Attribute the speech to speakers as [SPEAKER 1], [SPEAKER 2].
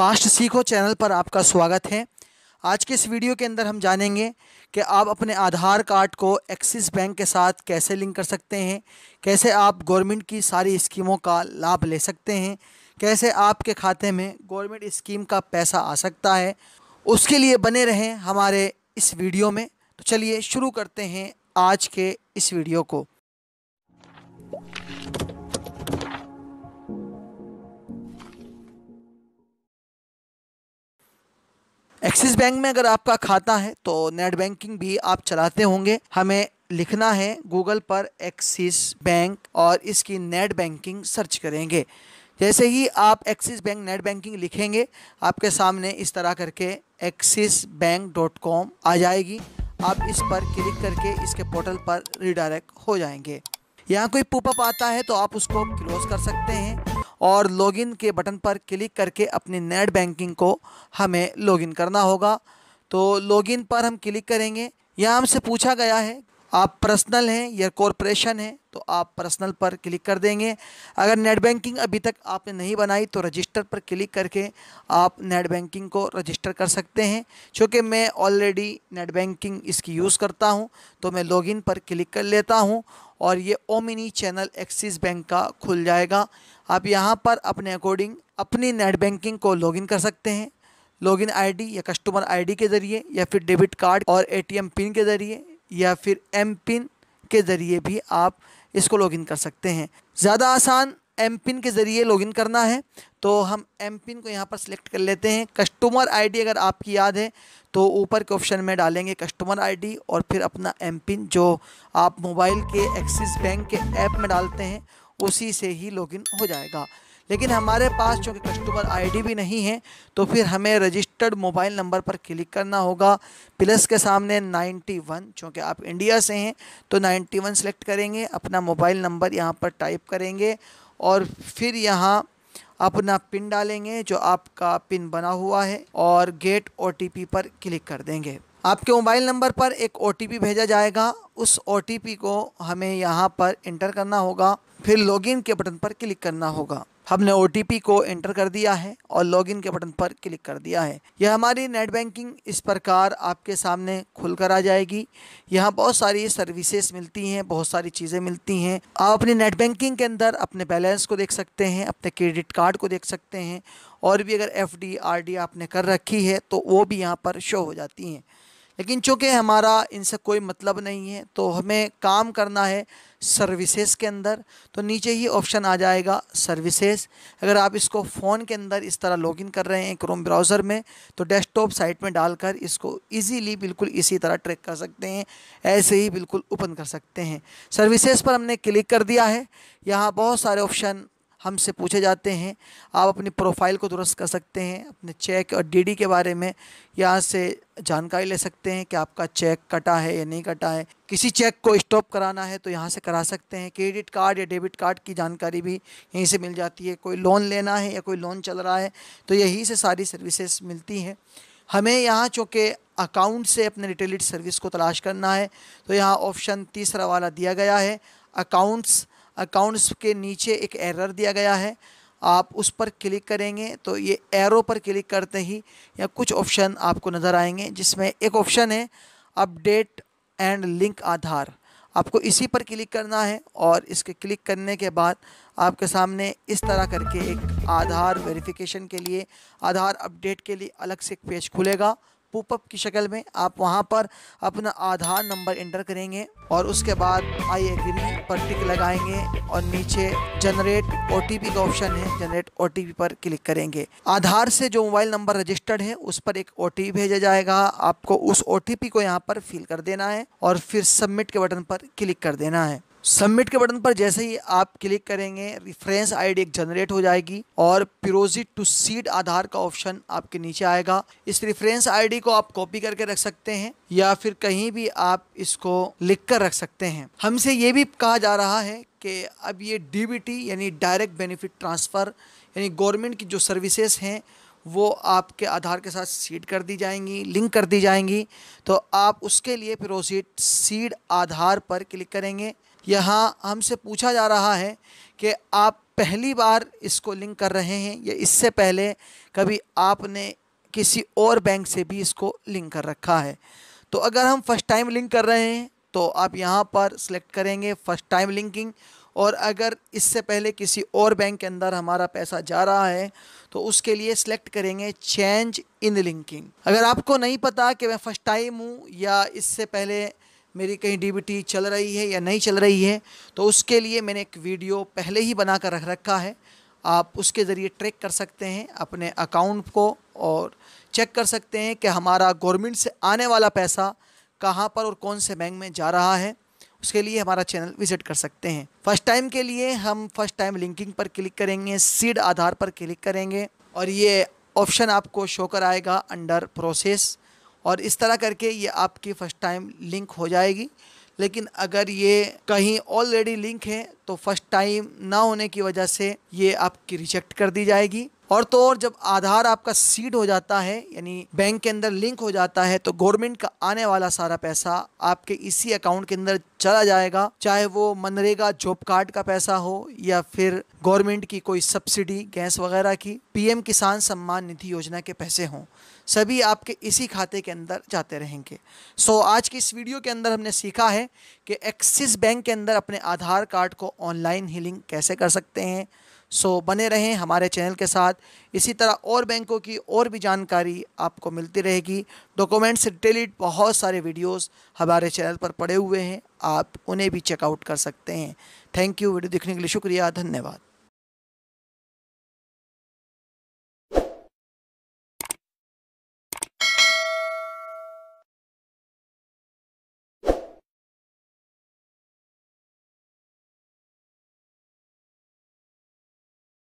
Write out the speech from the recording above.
[SPEAKER 1] past सीखो channel पर आपका स्वागत है आज के इस वीडियो के अंदर हम जानेंगे कि आप अपने आधार कार्ड को एक्सिस बैंक के साथ कैसे लिंक कर सकते हैं कैसे आप गवर्नमेंट की सारी स्कीमों का लाभ ले सकते हैं कैसे आपके खाते में गवर्नमेंट स्कीम का पैसा आ सकता है उसके लिए बने रहें हमारे इस वीडियो में तो चलिए शुरू करते हैं आज के इस वीडियो को एक्सिस बैंक में अगर आपका खाता है तो नेट बैंकिंग भी आप चलाते होंगे हमें लिखना है गूगल पर एक्सिस बैंक और इसकी नेट बैंकिंग सर्च करेंगे जैसे ही आप एक्सिस बैंक नेट बैंकिंग लिखेंगे आपके सामने इस तरह करके एक्सिस बैंक डॉट कॉम आ जाएगी आप इस पर क्लिक करके इसके पोर्टल पर रिडायरेक्ट हो जाएंगे यहाँ कोई पुपअप आता है तो आप उसको क्लोज कर सकते हैं और लॉगिन के बटन पर क्लिक करके अपनी नेट बैंकिंग को हमें लॉगिन करना होगा तो लॉगिन पर हम क्लिक करेंगे यहाँ हमसे पूछा गया है आप पर्सनल हैं या कॉरपोरेशन हैं तो आप पर्सनल पर क्लिक कर देंगे अगर नेट बैंकिंग अभी तक आपने नहीं बनाई तो रजिस्टर पर क्लिक करके आप नेट बैंकिंग को रजिस्टर कर सकते हैं क्योंकि मैं ऑलरेडी नेट बैंकिंग इसकी यूज़ करता हूं तो मैं लॉगिन पर क्लिक कर लेता हूं और ये ओमिनी चैनल एक्सिस बैंक का खुल जाएगा आप यहाँ पर अपने अकॉर्डिंग अपनी नेट बैंकिंग को लॉगिन कर सकते हैं लॉगिन आईडी या कस्टमर आईडी के ज़रिए या फिर डेबिट कार्ड और एटीएम पिन के ज़रिए या फिर एम पिन के ज़रिए भी आप इसको लॉगिन कर सकते हैं ज़्यादा आसान एम पिन के ज़रिए लॉगिन करना है तो हम एम पिन को यहाँ पर सिलेक्ट कर लेते हैं कस्टमर आईडी अगर आपकी याद है तो ऊपर के ऑप्शन में डालेंगे कस्टमर आईडी और फिर अपना एम पिन जो आप मोबाइल के एक्सिस बैंक के ऐप में डालते हैं उसी से ही लॉगिन हो जाएगा लेकिन हमारे पास चूँकि कस्टमर आई भी नहीं है तो फिर हमें रजिस्टर रजिस्टर्ड मोबाइल नंबर पर क्लिक करना होगा प्लस के सामने 91 चूँकि आप इंडिया से हैं तो 91 सेलेक्ट करेंगे अपना मोबाइल नंबर यहाँ पर टाइप करेंगे और फिर यहाँ अपना पिन डालेंगे जो आपका पिन बना हुआ है और गेट ओ पर क्लिक कर देंगे आपके मोबाइल नंबर पर एक ओ भेजा जाएगा उस ओ को हमें यहाँ पर इंटर करना होगा फिर लॉगिन के बटन पर क्लिक करना होगा हमने ओ को एंटर कर दिया है और लॉगिन के बटन पर क्लिक कर दिया है यह हमारी नेट बैंकिंग इस प्रकार आपके सामने खुल कर आ जाएगी यहाँ बहुत सारी सर्विसेज मिलती हैं बहुत सारी चीज़ें मिलती हैं आप अपनी नेट बैंकिंग के अंदर अपने बैलेंस को देख सकते हैं अपने क्रेडिट कार्ड को देख सकते हैं और भी अगर एफ डी आपने कर रखी है तो वो भी यहाँ पर शो हो जाती हैं लेकिन चूँकि हमारा इनसे कोई मतलब नहीं है तो हमें काम करना है सर्विसेज के अंदर तो नीचे ही ऑप्शन आ जाएगा सर्विसेज अगर आप इसको फ़ोन के अंदर इस तरह लॉगिन कर रहे हैं क्रोम ब्राउज़र में तो डेस्कटॉप साइट में डालकर इसको इजीली बिल्कुल इसी तरह ट्रैक कर सकते हैं ऐसे ही बिल्कुल ओपन कर सकते हैं सर्विसेज पर हमने क्लिक कर दिया है यहाँ बहुत सारे ऑप्शन हमसे पूछे जाते हैं आप अपनी प्रोफाइल को दुरुस्त कर सकते हैं अपने चेक और डीडी के बारे में यहाँ से जानकारी ले सकते हैं कि आपका चेक कटा है या नहीं कटा है किसी चेक को स्टॉप कराना है तो यहाँ से करा सकते हैं क्रेडिट कार्ड या डेबिट कार्ड की जानकारी भी यहीं से मिल जाती है कोई लोन लेना है या कोई लोन चल रहा है तो यहीं से सारी सर्विसेस मिलती हैं हमें यहाँ चूँकि अकाउंट से अपने रिटेलिट सर्विस को तलाश करना है तो यहाँ ऑप्शन तीसरा वाला दिया गया है अकाउंट्स अकाउंट्स के नीचे एक एरर दिया गया है आप उस पर क्लिक करेंगे तो ये एरो पर क्लिक करते ही या कुछ ऑप्शन आपको नज़र आएंगे जिसमें एक ऑप्शन है अपडेट एंड लिंक आधार आपको इसी पर क्लिक करना है और इसके क्लिक करने के बाद आपके सामने इस तरह करके एक आधार वेरिफिकेशन के लिए आधार अपडेट के लिए अलग से एक पेज खुलेगा पुपअप की शक्ल में आप वहाँ पर अपना आधार नंबर इंटर करेंगे और उसके बाद आई एग्री पर टिक लगाएंगे और नीचे जनरेट ओ का ऑप्शन है जनरेट ओ पर क्लिक करेंगे आधार से जो मोबाइल नंबर रजिस्टर्ड है उस पर एक ओ भेजा जाएगा आपको उस ओ को यहाँ पर फिल कर देना है और फिर सबमिट के बटन पर क्लिक कर देना है सबमिट के बटन पर जैसे ही आप क्लिक करेंगे रिफरेंस आईडी एक जनरेट हो जाएगी और पिरोजिट टू सीड आधार का ऑप्शन आपके नीचे आएगा इस रिफरेंस आईडी को आप कॉपी करके रख सकते हैं या फिर कहीं भी आप इसको लिख कर रख सकते हैं हमसे ये भी कहा जा रहा है कि अब ये डी यानी डायरेक्ट बेनिफिट ट्रांसफ़र यानी गवर्नमेंट की जो सर्विसेज हैं वो आपके आधार के साथ सीड कर दी जाएंगी लिंक कर दी जाएंगी तो आप उसके लिए फिरोजिट सीड आधार पर क्लिक करेंगे यहाँ हमसे पूछा जा रहा है कि आप पहली बार इसको लिंक कर रहे हैं या इससे पहले कभी आपने किसी और बैंक से भी इसको लिंक कर रखा है तो अगर हम फर्स्ट टाइम लिंक कर रहे हैं तो आप यहाँ पर सिलेक्ट करेंगे फ़र्स्ट टाइम लिंकिंग और अगर इससे पहले किसी और बैंक के अंदर हमारा पैसा जा रहा है तो उसके लिए सिलेक्ट करेंगे चेंज इन लिंकिंग अगर आपको नहीं पता कि मैं फ़र्स्ट टाइम हूँ या इससे पहले मेरी कहीं डी चल रही है या नहीं चल रही है तो उसके लिए मैंने एक वीडियो पहले ही बना कर रख रखा है आप उसके ज़रिए ट्रैक कर सकते हैं अपने अकाउंट को और चेक कर सकते हैं कि हमारा गवर्नमेंट से आने वाला पैसा कहाँ पर और कौन से बैंक में जा रहा है उसके लिए हमारा चैनल विजिट कर सकते हैं फर्स्ट टाइम के लिए हम फर्स्ट टाइम लिंकिंग पर क्लिक करेंगे सीड आधार पर क्लिक करेंगे और ये ऑप्शन आपको शो कर आएगा अंडर प्रोसेस और इस तरह करके ये आपकी फ़र्स्ट टाइम लिंक हो जाएगी लेकिन अगर ये कहीं ऑलरेडी लिंक है तो फर्स्ट टाइम ना होने की वजह से ये आपकी रिजेक्ट कर दी जाएगी और तो और जब आधार आपका सीड हो जाता है यानी बैंक के अंदर लिंक हो जाता है तो गवर्नमेंट का आने वाला सारा पैसा आपके इसी अकाउंट के अंदर चला जाएगा चाहे वो मनरेगा जॉब कार्ड का पैसा हो या फिर गवर्नमेंट की कोई सब्सिडी गैस वगैरह की पीएम किसान सम्मान निधि योजना के पैसे हों सभी आपके इसी खाते के अंदर जाते रहेंगे सो so, आज की इस वीडियो के अंदर हमने सीखा है कि एक्सिस बैंक के अंदर अपने आधार कार्ड को ऑनलाइन ही लिंक कैसे कर सकते हैं सो बने रहें हमारे चैनल के साथ इसी तरह और बैंकों की और भी जानकारी आपको मिलती रहेगी डॉक्यूमेंट्स रिटेलिड बहुत सारे वीडियोस हमारे चैनल पर पड़े हुए हैं आप उन्हें भी चेकआउट कर सकते हैं थैंक यू वीडियो देखने के लिए शुक्रिया धन्यवाद